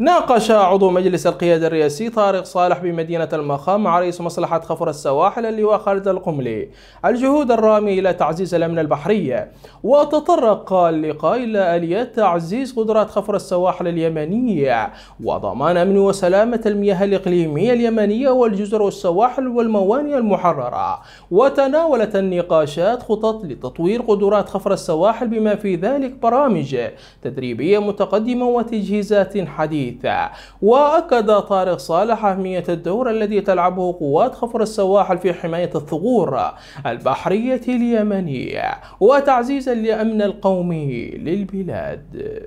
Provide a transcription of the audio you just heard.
ناقش عضو مجلس القيادة الرئاسي طارق صالح بمدينة المخام مع رئيس مصلحة خفر السواحل اللواء خالد القملي الجهود الرامية إلى تعزيز الأمن البحري وتطرق اللقاء إلى آليات تعزيز قدرات خفر السواحل اليمنية وضمان أمن وسلامة المياه الإقليمية اليمنية والجزر والسواحل والموانئ المحررة وتناولت النقاشات خطط لتطوير قدرات خفر السواحل بما في ذلك برامج تدريبية متقدمة وتجهيزات حديثة الحديثة وأكد طارق صالح أهمية الدور الذي تلعبه قوات خفر السواحل في حماية الثغور البحرية اليمنية وتعزيزا لأمن القومي للبلاد